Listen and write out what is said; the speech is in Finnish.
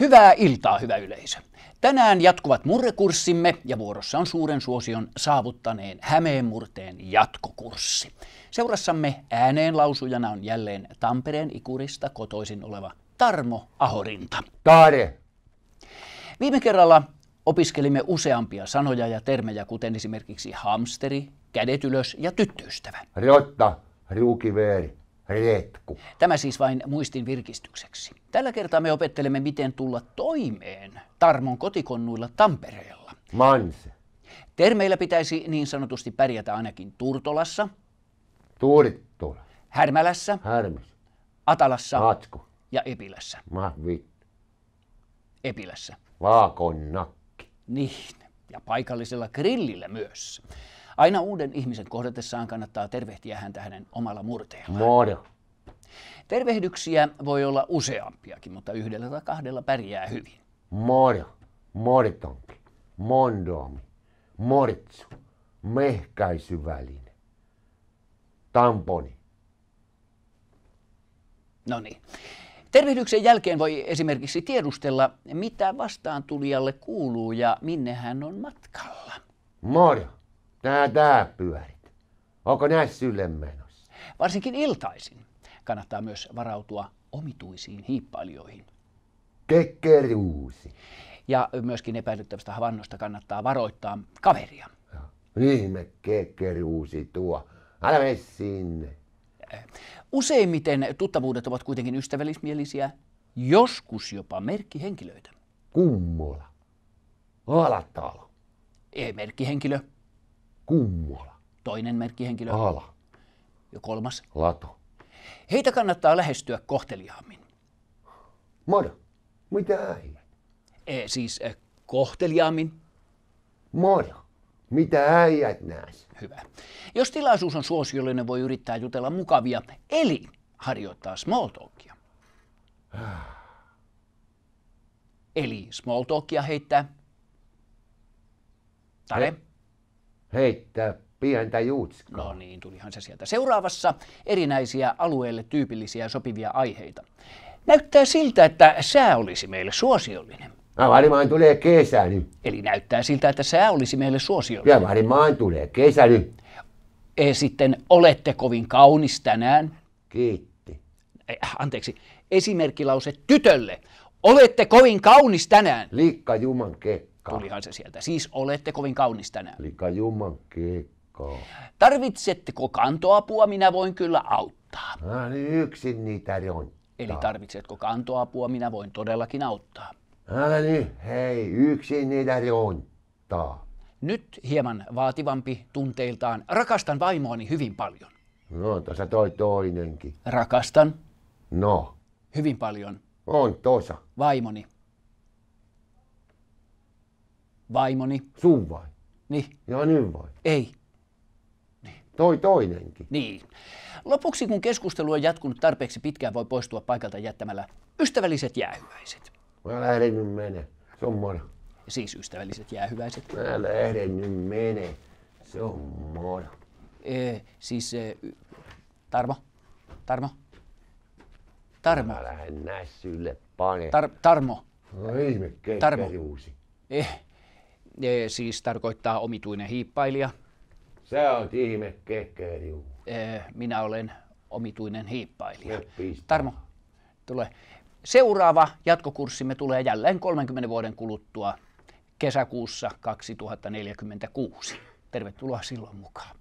Hyvää iltaa, hyvä yleisö. Tänään jatkuvat murrekurssimme ja vuorossa on suuren suosion saavuttaneen Hämeenmurteen jatkokurssi. Seurassamme lausujana on jälleen Tampereen ikurista kotoisin oleva Tarmo Ahorinta. Tare! Viime kerralla opiskelimme useampia sanoja ja termejä, kuten esimerkiksi hamsteri, kädet ylös ja tyttöystävä. Rotta, ruukiveeri retku. Tämä siis vain muistin virkistykseksi. Tällä kertaa me opettelemme, miten tulla toimeen Tarmon kotikonnuilla Tampereella. Manse. Termeillä pitäisi niin sanotusti pärjätä ainakin Turtolassa. Turtola. Härmälässä. Härmäs. Atalassa. Hatku. Ja Epilässä. Mahvit. Epilässä. Vaakonnakki. Niin, ja paikallisella grillillä myös. Aina uuden ihmisen kohdatessaan kannattaa tervehtiä häntä hänen omalla murteellaan. Moro. Tervehdyksiä voi olla useampiakin, mutta yhdellä tai kahdella pärjää hyvin. Moro, Mortonki. mondomi, mortsu, mehkäisyväline, tamponi. No niin. Tervehdyksen jälkeen voi esimerkiksi tiedustella, mitä vastaan tulijalle kuuluu ja minne hän on matkalla. Moro! Tää tää pyörit. Onko näissä sylle menossa? Varsinkin iltaisin kannattaa myös varautua omituisiin hiippailijoihin. Kekkeruusi. Ja myöskin epäilyttävästä havannosta kannattaa varoittaa kaveria. Ihme kekkeruusi tuo. Älä mene sinne. Useimmiten tuttavuudet ovat kuitenkin ystävällismielisiä, joskus jopa merkkihenkilöitä. Kummola. Alatalo. Ei merkkihenkilö, Kummola. Toinen merkkihenkilö. Ala. Ja kolmas. Lato. Heitä kannattaa lähestyä kohteliaammin. Moro. Mitä äijät? E, siis e, kohteliaammin. Moro. Mitä äijät näis? Hyvä. Jos tilaisuus on suosiollinen, voi yrittää jutella mukavia, eli harjoittaa small talkia. Eli small talkia heittää. Tare. He heittää pientä juutskaa. No niin, tulihan se sieltä. Seuraavassa erinäisiä alueelle tyypillisiä sopivia aiheita. Näyttää siltä, että sää olisi meille suosiollinen. Ja varmaan tulee kesäni. Eli näyttää siltä, että sää olisi meille suosiollinen. Ja varmaan tulee kesäni. nyt. E, sitten olette kovin kaunis tänään. Kiitti. E, anteeksi, esimerkkilause tytölle. Olette kovin kaunis tänään. Liikka Juman kekko keikkaa. Tulihan se sieltä. Siis olette kovin kaunis tänään. Likajuman keikkaa. Tarvitsetteko kantoapua? Minä voin kyllä auttaa. Mä no niin, yksin niitä on. Eli tarvitsetko kantoapua? Minä voin todellakin auttaa. Älä no nyt, niin, hei, yksin niitä ronttaa. Nyt hieman vaativampi tunteiltaan. Rakastan vaimoani hyvin paljon. No, tässä toi toinenkin. Rakastan No, hyvin paljon on tosa. vaimoni Vaimoni. Sun vai? Niin. Ja niin vai? Ei. Niin. Toi toinenkin. Niin. Lopuksi kun keskustelu on jatkunut tarpeeksi pitkään, voi poistua paikalta jättämällä ystävälliset jäähyväiset. Mä lähden nyt mene. Se on moro. Siis ystävälliset jäähyväiset. Mä lähden nyt mene. Se on moro. Ee, siis E, Tarmo? Tarmo? Tarmo. Mä lähden näin sylle pane. Tar- Tarmo. No ihme, Tarmo. Eh e, siis tarkoittaa omituinen hiippailija. Se on ihme kehkeä, juu. E, minä olen omituinen hiippailija. Tarmo, tule. Seuraava jatkokurssimme tulee jälleen 30 vuoden kuluttua kesäkuussa 2046. Tervetuloa silloin mukaan.